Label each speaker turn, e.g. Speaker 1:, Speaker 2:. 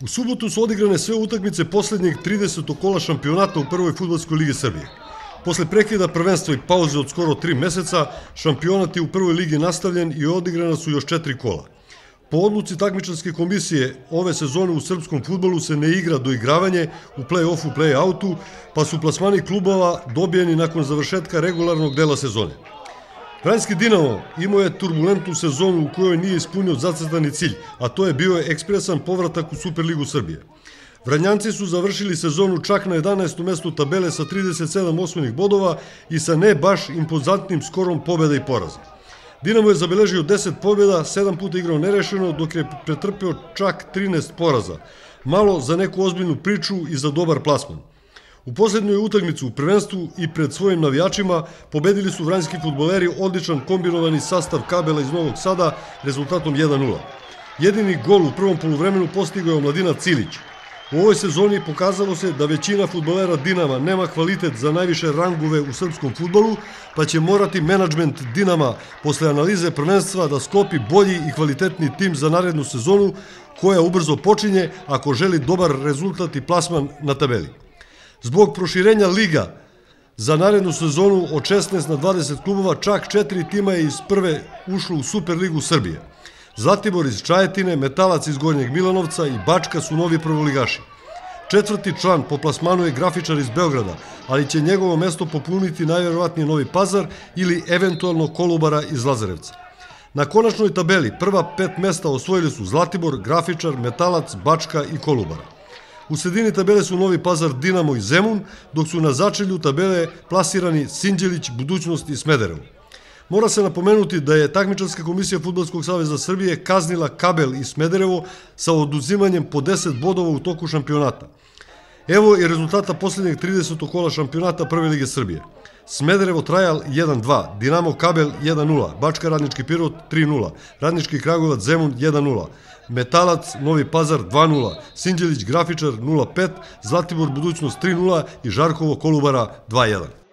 Speaker 1: U subotu su odigrane sve utakmice poslednjeg 30. kola šampionata u prvoj futbolskoj ligi Srbije. Posle prekida prvenstva i pauze od skoro tri meseca, šampionat je u prvoj ligi nastavljen i odigrana su još četiri kola. Po odluci takmičarske komisije ove sezone u srpskom futbolu se ne igra doigravanje u play-offu, play-outu, pa su plasmani klubova dobijeni nakon završetka regularnog dela sezone. Kranjski Dinamo imao je turbulentnu sezonu u kojoj nije ispunio zacrtani cilj, a to je bio ekspresan povratak u Superligu Srbije. Vranjanci su završili sezonu čak na 11. mestu tabele sa 37 osmenih bodova i sa ne baš impozantnim skorom pobjeda i poraza. Dinamo je zabeležio 10 pobjeda, 7 puta igrao nerešeno, dok je pretrpeo čak 13 poraza. Malo za neku ozbiljnu priču i za dobar plasman. U poslednjoj utakmicu u prvenstvu i pred svojim navijačima pobedili su vranjski futboleri odličan kombinovani sastav kabela iz Novog Sada rezultatom 1-0. Jedini gol u prvom poluvremenu postigao je omladina Cilić. U ovoj sezoni pokazalo se da većina futbolera Dinama nema kvalitet za najviše rangove u srpskom futbolu, pa će morati menadžment Dinama posle analize prvenstva da sklopi bolji i kvalitetni tim za narednu sezonu, koja ubrzo počinje ako želi dobar rezultat i plasman na tabeli. Zbog proširenja Liga za narednu sezonu od 16 na 20 klubova čak četiri tima je iz prve ušlo u Superligu Srbije. Zlatibor iz Čajetine, Metalac iz Gornjeg Milanovca i Bačka su novi prvoligaši. Četvrti član po plasmanu je grafičar iz Beograda, ali će njegovo mesto popuniti najverovatnije Novi Pazar ili eventualno Kolubara iz Lazarevca. Na konačnoj tabeli prva pet mesta osvojili su Zlatibor, Grafičar, Metalac, Bačka i Kolubara. U sredini tabele su Novi Pazar, Dinamo i Zemun, dok su na začelju tabele plasirani Sinđelić, Budućnost i Smederevo. Mora se napomenuti da je takmičarska komisija Futbolskog saveza Srbije kaznila Kabel i Smederevo sa oduzimanjem po 10 bodova u toku šampionata. Ево и резултата последних 30 кола шампионата Прве лиге Србија Смедрево Трајал 1-2, Динамо Кабел 1-0, Бачка Раднички Пирот 3-0, Раднички Крагуват Земун 1-0, Металац Нови Пазар 2-0, Синđelić Графичар 0-5, Златибор Будучност 3-0 и Жарково Колубара 2-1.